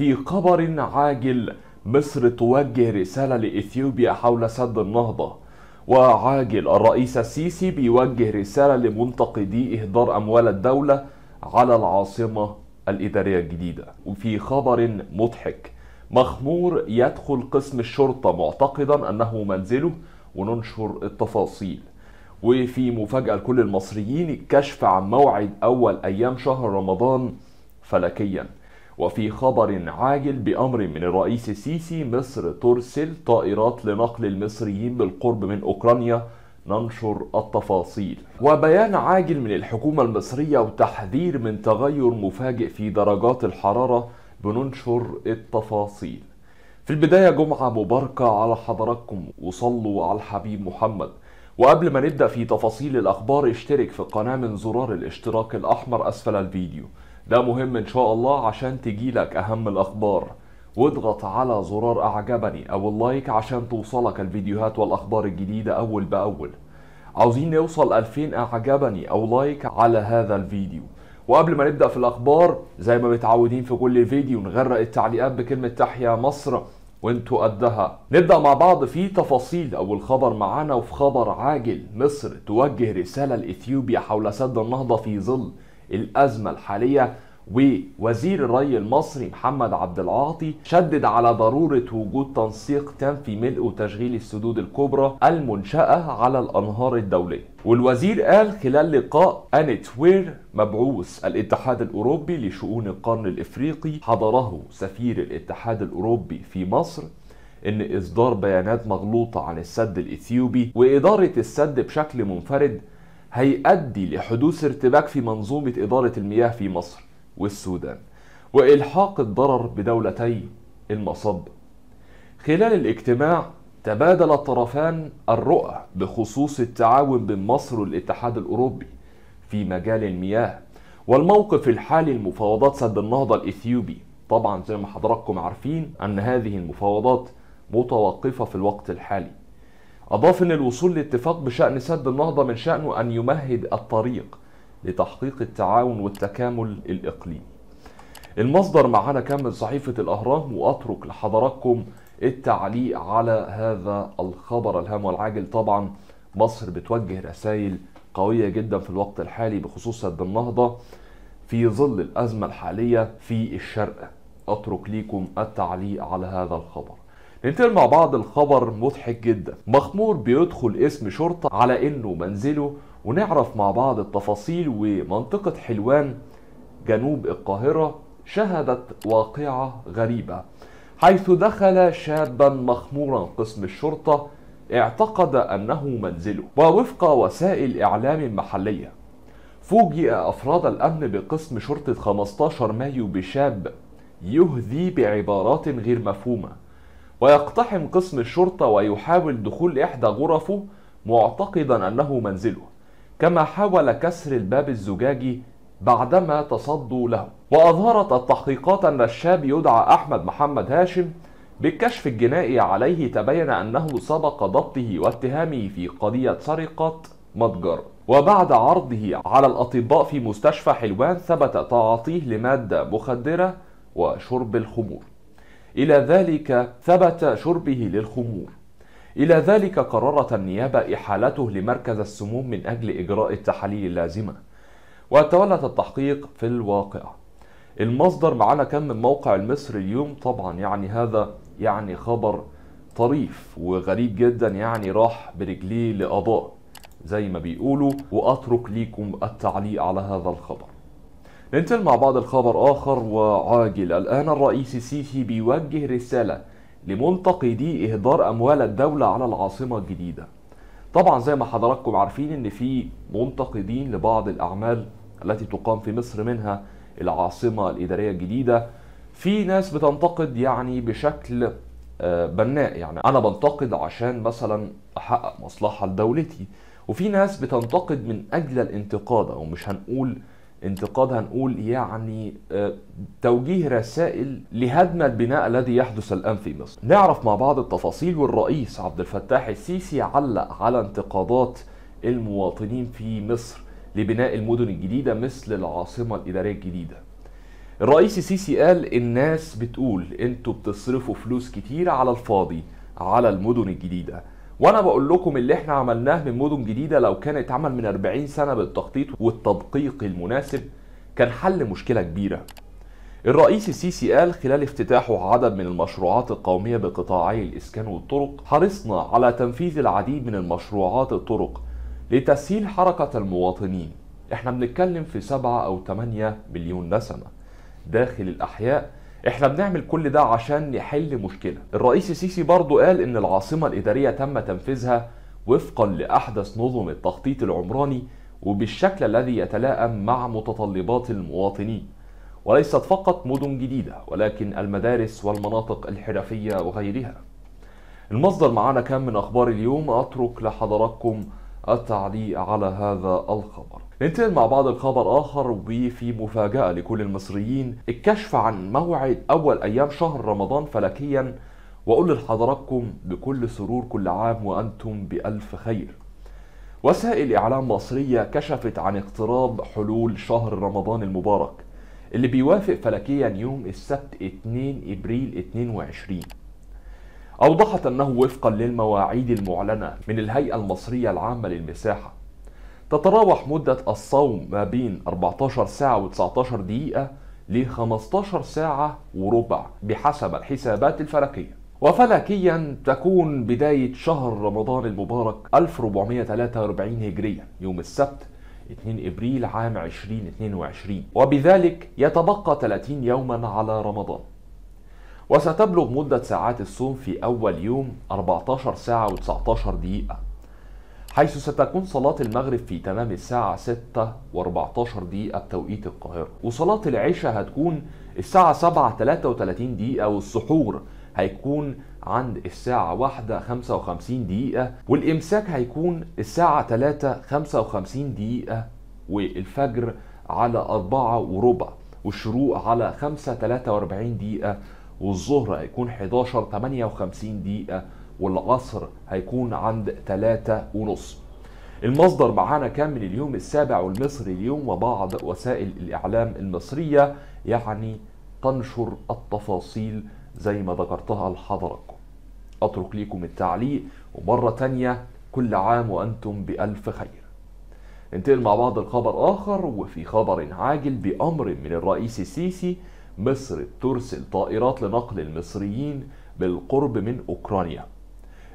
في خبر عاجل مصر توجه رسالة لإثيوبيا حول سد النهضة وعاجل الرئيس السيسي بيوجه رسالة لمنتقدي إهدار أموال الدولة على العاصمة الإدارية الجديدة وفي خبر مضحك مخمور يدخل قسم الشرطة معتقدا أنه منزله وننشر التفاصيل وفي مفاجأة لكل المصريين الكشف عن موعد أول أيام شهر رمضان فلكياً وفي خبر عاجل بأمر من الرئيس السيسي مصر ترسل طائرات لنقل المصريين بالقرب من أوكرانيا ننشر التفاصيل وبيان عاجل من الحكومة المصرية وتحذير من تغير مفاجئ في درجات الحرارة بننشر التفاصيل في البداية جمعة مباركة على حضراتكم وصلوا على الحبيب محمد وقبل ما نبدأ في تفاصيل الأخبار اشترك في القناة من زرار الاشتراك الأحمر أسفل الفيديو ده مهم ان شاء الله عشان تجيلك اهم الاخبار واضغط على زرار اعجبني او اللايك عشان توصلك الفيديوهات والاخبار الجديدة اول باول عاوزين نوصل 2000 اعجبني او لايك على هذا الفيديو وقبل ما نبدأ في الأخبار زي ما متعودين في كل فيديو نغرق التعليقات بكلمة تحيا مصر وانتوا قدها نبدأ مع بعض في تفاصيل أو الخبر معانا وفي خبر عاجل مصر توجه رسالة لإثيوبيا حول سد النهضة في ظل الأزمة الحالية ووزير الري المصري محمد عبد العاطي شدد على ضرورة وجود تنسيق تام في ملء وتشغيل السدود الكبرى المنشأة على الأنهار الدولية والوزير قال خلال لقاء أنت وير مبعوث الاتحاد الأوروبي لشؤون القرن الإفريقي حضره سفير الاتحاد الأوروبي في مصر إن إصدار بيانات مغلوطة عن السد الإثيوبي وإدارة السد بشكل منفرد هيؤدي لحدوث ارتباك في منظومة إدارة المياه في مصر والسودان وإلحاق الضرر بدولتي المصب خلال الاجتماع تبادل الطرفان الرؤى بخصوص التعاون بين مصر والاتحاد الأوروبي في مجال المياه والموقف الحالي لمفاوضات سد النهضة الإثيوبي طبعا زي ما حضراتكم عارفين أن هذه المفاوضات متوقفة في الوقت الحالي أضاف أن الوصول لاتفاق بشأن سد النهضة من شأنه أن يمهد الطريق لتحقيق التعاون والتكامل الإقليمي المصدر معنا كان من صحيفة الأهرام وأترك لحضراتكم التعليق على هذا الخبر الهام والعاجل طبعا مصر بتوجه رسائل قوية جدا في الوقت الحالي بخصوص سد النهضة في ظل الأزمة الحالية في الشرق أترك ليكم التعليق على هذا الخبر ننتقل مع بعض الخبر مضحك جدا مخمور بيدخل اسم شرطة على انه منزله ونعرف مع بعض التفاصيل ومنطقة حلوان جنوب القاهرة شهدت واقعة غريبة حيث دخل شابا مخمورا قسم الشرطة اعتقد أنه منزله ووفق وسائل إعلام محلية فوجئ أفراد الأمن بقسم شرطة 15 مايو بشاب يهذي بعبارات غير مفهومة ويقتحم قسم الشرطة ويحاول دخول إحدى غرفه معتقدا أنه منزله كما حاول كسر الباب الزجاجي بعدما تصدوا له وأظهرت التحقيقات أن الشاب يدعى أحمد محمد هاشم بالكشف الجنائي عليه تبين أنه سبق ضبطه واتهامه في قضية سرقة متجر وبعد عرضه على الأطباء في مستشفى حلوان ثبت تعاطيه لمادة مخدرة وشرب الخمور إلى ذلك ثبت شربه للخمور إلى ذلك قررت النيابة إحالته لمركز السموم من أجل إجراء التحاليل اللازمة وتولت التحقيق في الواقع المصدر معانا كان من موقع المصري اليوم طبعا يعني هذا يعني خبر طريف وغريب جدا يعني راح برجليه لقضاء زي ما بيقولوا وأترك ليكم التعليق على هذا الخبر ننتقل مع بعض الخبر آخر وعاجل الآن الرئيس السيسي بيوجه رسالة لمنتقدي إهدار أموال الدولة على العاصمة الجديدة طبعا زي ما حضراتكم عارفين ان في منتقدين لبعض الأعمال التي تقام في مصر منها العاصمة الإدارية الجديدة في ناس بتنتقد يعني بشكل آه، بناء يعني أنا بنتقد عشان مثلا أحقق مصلحة لدولتي وفي ناس بتنتقد من أجل الانتقاد أو مش هنقول انتقاد هنقول يعني آه، توجيه رسائل لهدم البناء الذي يحدث الآن في مصر نعرف مع بعض التفاصيل والرئيس عبد الفتاح السيسي علق على انتقادات المواطنين في مصر لبناء المدن الجديدة مثل العاصمة الإدارية الجديدة الرئيس السيسي قال الناس بتقول انتوا بتصرفوا فلوس كتير على الفاضي على المدن الجديدة وانا بقول لكم اللي احنا عملناه من مدن جديده لو كان اتعمل من 40 سنه بالتخطيط والتدقيق المناسب كان حل مشكله كبيره الرئيس السيسي قال خلال افتتاحه عدد من المشروعات القوميه بقطاعي الاسكان والطرق حرصنا على تنفيذ العديد من المشروعات الطرق لتسهيل حركه المواطنين احنا بنتكلم في 7 او 8 مليون نسمه داخل الاحياء احنا بنعمل كل ده عشان نحل مشكلة الرئيس السيسي برضو قال ان العاصمة الادارية تم تنفيذها وفقا لاحدث نظم التخطيط العمراني وبالشكل الذي يتلائم مع متطلبات المواطنين وليست فقط مدن جديدة ولكن المدارس والمناطق الحرفية وغيرها المصدر معانا كان من اخبار اليوم اترك لحضراتكم التعليق على هذا الخبر ننتقل مع بعض الخبر آخر وفي مفاجأة لكل المصريين الكشف عن موعد أول أيام شهر رمضان فلكيا وأقول لحضراتكم بكل سرور كل عام وأنتم بألف خير وسائل إعلام مصرية كشفت عن اقتراب حلول شهر رمضان المبارك اللي بيوافق فلكيا يوم السبت 2 إبريل 22 أوضحت أنه وفقا للمواعيد المعلنة من الهيئة المصرية العامة للمساحة تتراوح مدة الصوم ما بين 14 ساعة و19 دقيقة ل 15 ساعة وربع بحسب الحسابات الفلكية وفلكيا تكون بداية شهر رمضان المبارك 1443 هجريا يوم السبت 2 ابريل عام 2022 وبذلك يتبقى 30 يوما على رمضان وستبلغ مدة ساعات الصوم في أول يوم 14 ساعة و19 دقيقة حيث ستكون صلاة المغرب في تمام الساعة 6 و14 دقيقة بتوقيت القاهرة وصلاة العشاء هتكون الساعة 7 33 دقيقة والسحور هيكون عند الساعة 1 55 دقيقة والإمساك هيكون الساعة 3 55 دقيقة والفجر على 4 وربع والشروق على 5 43 دقيقة والظهر هيكون 11 58 دقيقة والعصر هيكون عند 3 ونص المصدر معانا كان من اليوم السابع والمصري اليوم وبعض وسائل الإعلام المصرية يعني تنشر التفاصيل زي ما ذكرتها لحضراتكم أترك ليكم التعليق ومرة تانية كل عام وأنتم بألف خير ننتقل مع بعض الخبر آخر وفي خبر عاجل بأمر من الرئيس السيسي مصر ترسل طائرات لنقل المصريين بالقرب من أوكرانيا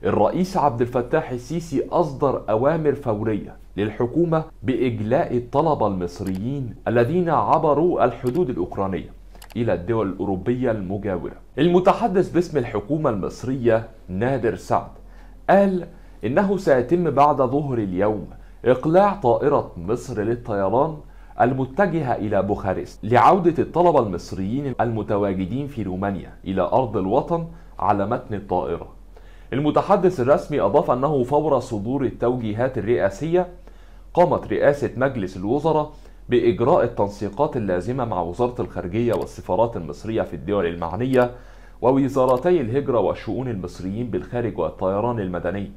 الرئيس عبد الفتاح السيسي أصدر أوامر فورية للحكومة بإجلاء الطلبة المصريين الذين عبروا الحدود الأوكرانية إلى الدول الأوروبية المجاورة المتحدث باسم الحكومة المصرية نادر سعد قال إنه سيتم بعد ظهر اليوم إقلاع طائرة مصر للطيران المتجهة إلى بوخارست لعودة الطلبة المصريين المتواجدين في رومانيا إلى أرض الوطن على متن الطائرة المتحدث الرسمي أضاف أنه فور صدور التوجيهات الرئاسية قامت رئاسة مجلس الوزراء بإجراء التنسيقات اللازمة مع وزارة الخارجية والسفارات المصرية في الدول المعنية ووزارتي الهجرة والشؤون المصريين بالخارج والطيران المدني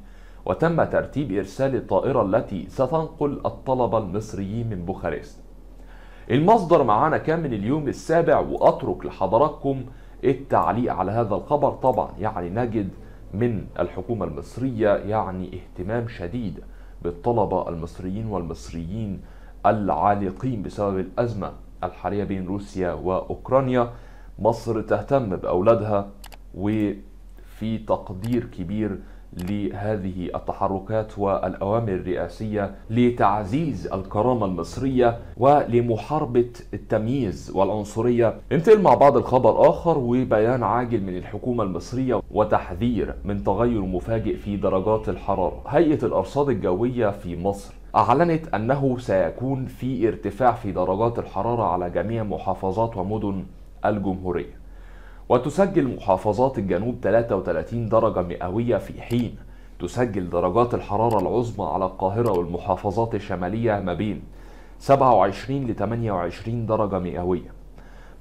وتم ترتيب إرسال الطائرة التي ستنقل الطلبة المصريين من بوخارست المصدر معانا كان من اليوم السابع وأترك لحضراتكم التعليق على هذا الخبر طبعا يعني نجد من الحكومة المصرية يعني اهتمام شديد بالطلبة المصريين والمصريين العالقين بسبب الأزمة الحالية بين روسيا وأوكرانيا مصر تهتم بأولادها وفي تقدير كبير لهذه التحركات والأوامر الرئاسية لتعزيز الكرامة المصرية ولمحاربة التمييز والعنصرية انتقل مع بعض الخبر آخر وبيان عاجل من الحكومة المصرية وتحذير من تغير مفاجئ في درجات الحرارة هيئة الأرصاد الجوية في مصر أعلنت أنه سيكون في ارتفاع في درجات الحرارة على جميع محافظات ومدن الجمهورية وتسجل محافظات الجنوب 33 درجة مئوية في حين تسجل درجات الحرارة العظمى على القاهرة والمحافظات الشمالية ما بين 27 ل 28 درجة مئوية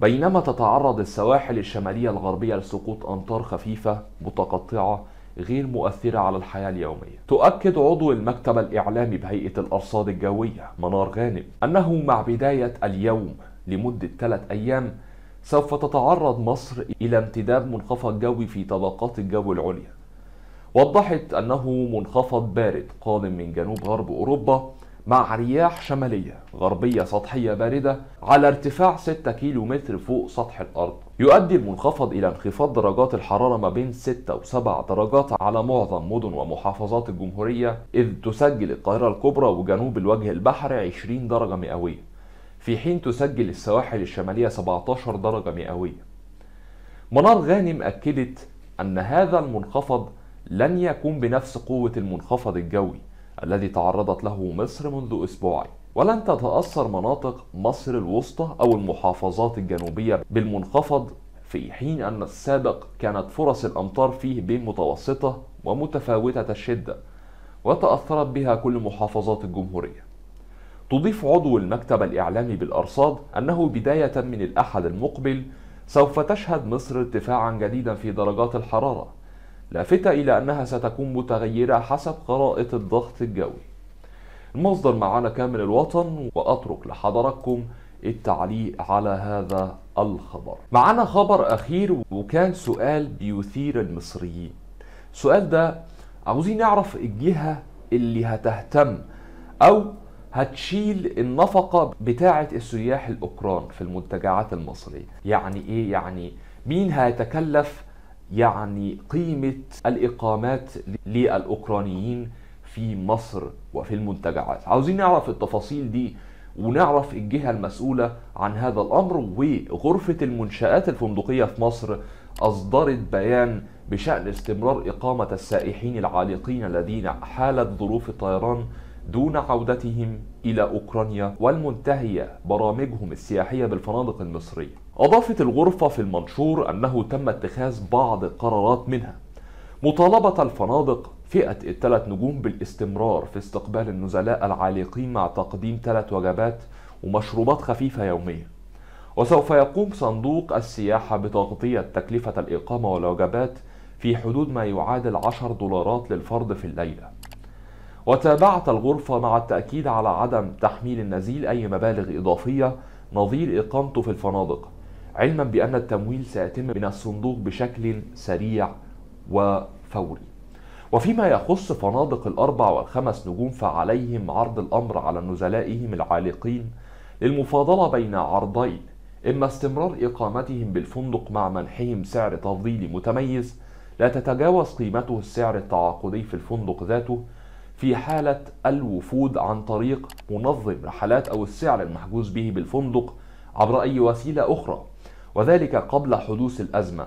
بينما تتعرض السواحل الشمالية الغربية لسقوط أمطار خفيفة متقطعة غير مؤثرة على الحياة اليومية تؤكد عضو المكتب الإعلامي بهيئة الأرصاد الجوية منار غانم أنه مع بداية اليوم لمدة ثلاث أيام سوف تتعرض مصر إلى امتداد منخفض جوي في طبقات الجو العليا وضحت أنه منخفض بارد قادم من جنوب غرب أوروبا مع رياح شمالية غربية سطحية باردة على ارتفاع 6 كيلومتر فوق سطح الأرض يؤدي المنخفض إلى انخفاض درجات الحرارة ما بين 6 و 7 درجات على معظم مدن ومحافظات الجمهورية إذ تسجل القاهرة الكبرى وجنوب الوجه البحري 20 درجة مئوية في حين تسجل السواحل الشمالية 17 درجة مئوية منار غانم أكدت أن هذا المنخفض لن يكون بنفس قوة المنخفض الجوي الذي تعرضت له مصر منذ أسبوعين ولن تتأثر مناطق مصر الوسطى أو المحافظات الجنوبية بالمنخفض في حين أن السابق كانت فرص الأمطار فيه بين متوسطة ومتفاوتة الشدة وتأثرت بها كل محافظات الجمهورية تضيف عضو المكتب الإعلامي بالأرصاد أنه بداية من الأحد المقبل سوف تشهد مصر ارتفاعا جديدا في درجات الحرارة لافتة إلى أنها ستكون متغيرة حسب خرائط الضغط الجوي المصدر معنا كامل الوطن وأترك لحضراتكم التعليق على هذا الخبر معنا خبر أخير وكان سؤال بيثير المصريين السؤال ده عاوزين نعرف الجهة اللي هتهتم أو هتشيل النفقة بتاعة السياح الأوكران في المنتجعات المصرية يعني إيه؟ يعني مين هيتكلف يعني قيمة الإقامات للأوكرانيين في مصر وفي المنتجعات عاوزين نعرف التفاصيل دي ونعرف الجهة المسؤولة عن هذا الأمر وغرفة المنشآت الفندقية في مصر أصدرت بيان بشأن استمرار إقامة السائحين العالقين الذين حالت ظروف الطيران دون عودتهم إلى أوكرانيا والمنتهية برامجهم السياحية بالفنادق المصرية أضافت الغرفة في المنشور أنه تم اتخاذ بعض القرارات منها مطالبة الفنادق فئة الثلاث نجوم بالاستمرار في استقبال النزلاء العالقين مع تقديم ثلاث وجبات ومشروبات خفيفة يوميا وسوف يقوم صندوق السياحة بتغطية تكلفة الإقامة والوجبات في حدود ما يعادل 10 دولارات للفرد في الليلة وتابعت الغرفة مع التأكيد على عدم تحميل النزيل أي مبالغ إضافية نظير إقامته في الفنادق علما بأن التمويل سيتم من الصندوق بشكل سريع وفوري وفيما يخص فنادق الأربع والخمس نجوم فعليهم عرض الأمر على نزلائهم العالقين للمفاضلة بين عرضين إما استمرار إقامتهم بالفندق مع منحهم سعر تفضيلي متميز لا تتجاوز قيمته السعر التعاقدي في الفندق ذاته في حالة الوفود عن طريق منظم رحلات أو السعر المحجوز به بالفندق عبر أي وسيلة أخرى وذلك قبل حدوث الأزمة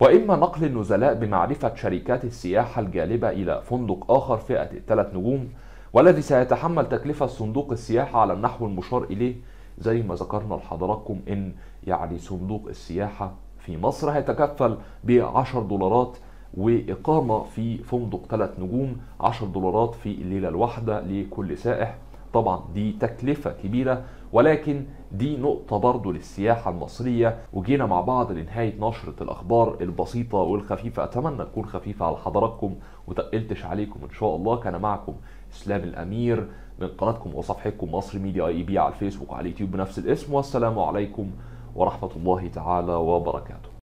وإما نقل النزلاء بمعرفة شركات السياحة الجالبة إلى فندق آخر فئة الثلاث نجوم والذي سيتحمل تكلفة صندوق السياحة على النحو المشار إليه زي ما ذكرنا لحضراتكم إن يعني صندوق السياحة في مصر هيتكفل ب 10 دولارات وإقامة في فندق ثلاث نجوم 10 دولارات في الليلة الواحدة لكل سائح طبعا دي تكلفة كبيرة ولكن دي نقطة برضو للسياحة المصرية وجينا مع بعض لنهاية نشرة الأخبار البسيطة والخفيفة أتمنى تكون خفيفة على حضراتكم وتقلتش عليكم إن شاء الله كان معكم إسلام الأمير من قناتكم وصفحتكم مصر ميديا اي بي على الفيسبوك وعلى اليوتيوب بنفس الاسم والسلام عليكم ورحمة الله تعالى وبركاته